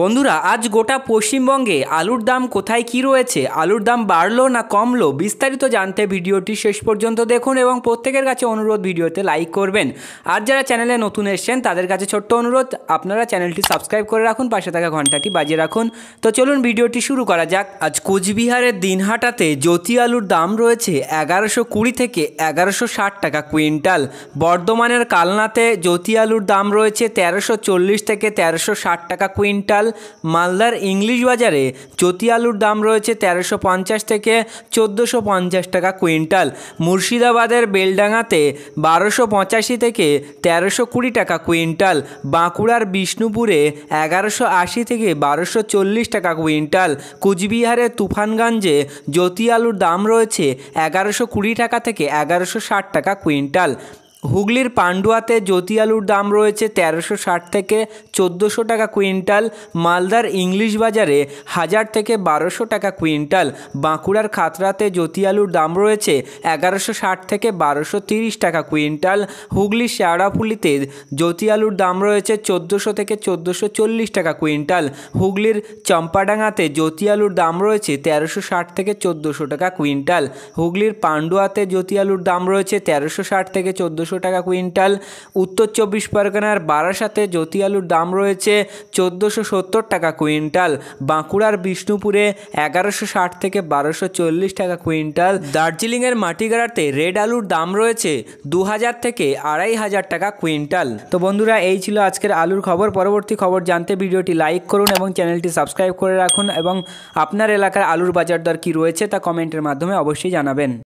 বন্ধুরা আজ গোটা পশ্চিমবঙ্গে আলুর দাম কোথায় কি রয়েছে আলুর দাম বাড়লো না কমলো বিস্তারিত জানতে ভিডিওটি শেষ পর্যন্ত দেখুন এবং প্রত্যেকের কাছে অনুরোধ ভিডিওতে লাইক করবেন আর যারা চ্যানেলে নতুন এসছেন তাদের কাছে ছোট্ট অনুরোধ আপনারা চ্যানেলটি সাবস্ক্রাইব করে রাখুন পাশে থাকা ঘন্টাটি বাজিয়ে রাখুন তো চলুন ভিডিওটি শুরু করা যাক আজ কোচবিহারের দিনহাটাতে জ্যোতি আলুর দাম রয়েছে এগারোশো কুড়ি থেকে এগারোশো ষাট টাকা কুইন্টাল বর্ধমানের কালনাতে জ্যোতি আলুর দাম রয়েছে তেরোশো চল্লিশ থেকে তেরোশো ষাট টাকা কুইন্টাল চাল মালদার ইংলিশ বাজারে চতি আলুর দাম রয়েছে তেরোশো পঞ্চাশ থেকে চোদ্দোশো পঞ্চাশ টাকা কুইন্টাল মুর্শিদাবাদের বেলডাঙাতে বারোশো পঁচাশি থেকে তেরোশো কুড়ি টাকা কুইন্টাল বাঁকুড়ার বিষ্ণুপুরে এগারোশো আশি থেকে বারোশো চল্লিশ টাকা কুইন্টাল কুচবিহারের তুফানগঞ্জে জ্যোতি আলুর দাম রয়েছে এগারোশো কুড়ি টাকা থেকে এগারোশো ষাট টাকা কুইন্টাল হুগলির পাণ্ডুয়াতে জ্যোতি আলুর দাম রয়েছে তেরোশো ষাট থেকে চোদ্দোশো টাকা কুইন্টাল মালদার ইংলিশ বাজারে হাজার থেকে বারোশো টাকা কুইন্টাল বাঁকুড়ার খাতড়াতে জ্যোতি আলুর দাম রয়েছে এগারোশো ষাট থেকে বারোশো তিরিশ টাকা কুইন্টাল হুগলির শেয়ারাফুলিতে জ্যোতি আলুর দাম রয়েছে চোদ্দোশো থেকে চোদ্দোশো চল্লিশ টাকা কুইন্টাল হুগলির চম্পাডাঙ্গাতে জ্যোতি আলুর দাম রয়েছে তেরোশো ষাট থেকে চোদ্দোশো টাকা কুইন্টাল হুগলির পান্ডুয়াতে জ্যোতি আলুর দাম রয়েছে তেরোশো ষাট থেকে চোদ্দোশো চোদ্দোশো টাকা কুইন্টাল উত্তর চব্বিশ পরগনার বারাসাতে জ্যোতি আলুর দাম রয়েছে চোদ্দোশো সত্তর টাকা কুইন্টাল বাঁকুড়ার বিষ্ণুপুরে এগারোশো ষাট থেকে বারোশো চল্লিশ টাকা কুইন্টাল দার্জিলিংয়ের মাটিগাড়াতে রেড আলুর দাম রয়েছে দু হাজার থেকে আড়াই হাজার টাকা কুইন্টাল তো বন্ধুরা এই ছিল আজকের আলুর খবর পরবর্তী খবর জানতে ভিডিওটি লাইক করুন এবং চ্যানেলটি সাবস্ক্রাইব করে রাখুন এবং আপনার এলাকার আলুর বাজার দর কী রয়েছে তা কমেন্টের মাধ্যমে অবশ্যই জানাবেন